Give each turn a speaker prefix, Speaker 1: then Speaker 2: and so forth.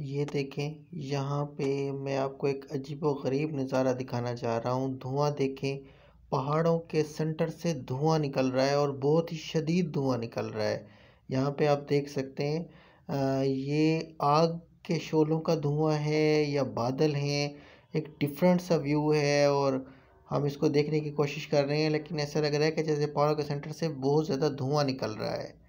Speaker 1: ये देखें यहाँ पे मैं आपको एक अजीबो-गरीब नज़ारा दिखाना चाह रहा हूँ। धुआँ देखें पहाड़ों के सेंटर से धुआँ निकल रहा है और बहुत ही शदीद धुआँ निकल रहा है। यहाँ पे आप देख सकते हैं ये आग के शोलों का धुआँ है या बादल हैं एक डिफरेंट सा व्यू है और हम इसको देखने की कोशिश कर रहे हैं लेकिन ऐसा लग रहा है कि जैसे पहाड़ों के सेंटर से बहुत ज़्यादा धुआँ निकल रहा है।